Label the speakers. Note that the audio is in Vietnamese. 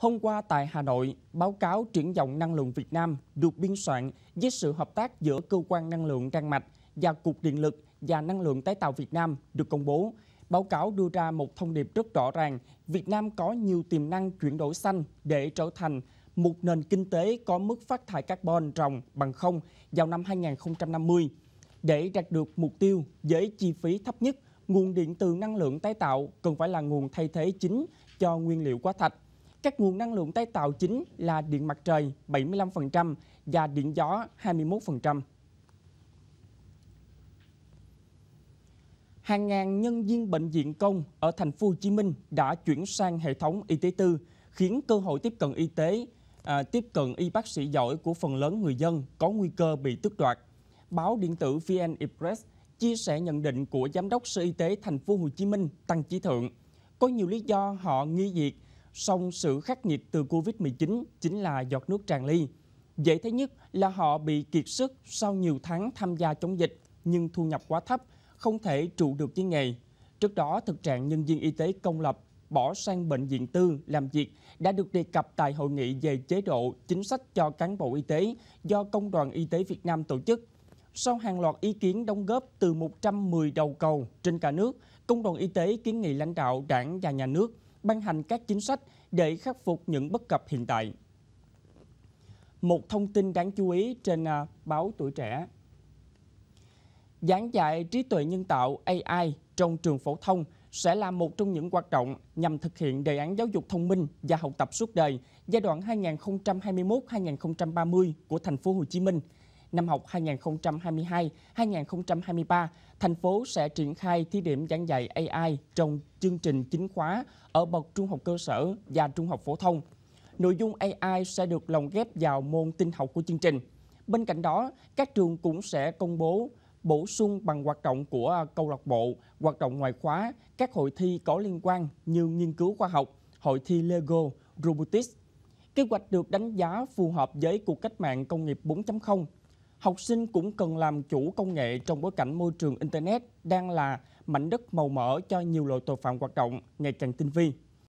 Speaker 1: Hôm qua tại Hà Nội, báo cáo triển vọng năng lượng Việt Nam được biên soạn với sự hợp tác giữa Cơ quan Năng lượng trang Mạch và Cục Điện lực và Năng lượng Tái tạo Việt Nam được công bố. Báo cáo đưa ra một thông điệp rất rõ ràng, Việt Nam có nhiều tiềm năng chuyển đổi xanh để trở thành một nền kinh tế có mức phát thải carbon ròng bằng không vào năm 2050. Để đạt được mục tiêu với chi phí thấp nhất, nguồn điện từ năng lượng tái tạo cần phải là nguồn thay thế chính cho nguyên liệu quá thạch các nguồn năng lượng tái tạo chính là điện mặt trời 75% và điện gió 21%. Hàng ngàn nhân viên bệnh viện công ở thành phố Hồ Chí Minh đã chuyển sang hệ thống y tế tư, khiến cơ hội tiếp cận y tế, à, tiếp cận y bác sĩ giỏi của phần lớn người dân có nguy cơ bị tước đoạt. Báo điện tử VN Express chia sẻ nhận định của giám đốc Sở Y tế thành phố Hồ Chí Minh Tăng Chí Thượng. Có nhiều lý do họ nghi việc song sự khắc nghiệt từ Covid-19 chính là giọt nước tràn ly. Dễ thấy nhất là họ bị kiệt sức sau nhiều tháng tham gia chống dịch nhưng thu nhập quá thấp, không thể trụ được với nghề. Trước đó, thực trạng nhân viên y tế công lập bỏ sang bệnh viện tư làm việc đã được đề cập tại hội nghị về chế độ chính sách cho cán bộ y tế do Công đoàn Y tế Việt Nam tổ chức. Sau hàng loạt ý kiến đóng góp từ 110 đầu cầu trên cả nước, Công đoàn Y tế kiến nghị lãnh đạo đảng và nhà nước – ban hành các chính sách để khắc phục những bất cập hiện tại. Một thông tin đáng chú ý trên à, báo Tuổi Trẻ. Giảng dạy trí tuệ nhân tạo AI trong trường phổ thông sẽ là một trong những hoạt động nhằm thực hiện đề án giáo dục thông minh và học tập suốt đời giai đoạn 2021-2030 của thành phố Hồ Chí Minh – năm học 2022-2023, thành phố sẽ triển khai thí điểm giảng dạy AI trong chương trình chính khóa ở bậc trung học cơ sở và trung học phổ thông. Nội dung AI sẽ được lồng ghép vào môn tin học của chương trình. Bên cạnh đó, các trường cũng sẽ công bố bổ sung bằng hoạt động của câu lạc bộ, hoạt động ngoài khóa, các hội thi có liên quan như nghiên cứu khoa học, hội thi Lego, Robotics. Kế hoạch được đánh giá phù hợp với cuộc cách mạng công nghiệp 4.0 học sinh cũng cần làm chủ công nghệ trong bối cảnh môi trường Internet đang là mảnh đất màu mỡ cho nhiều loại tội phạm hoạt động ngày càng tinh vi.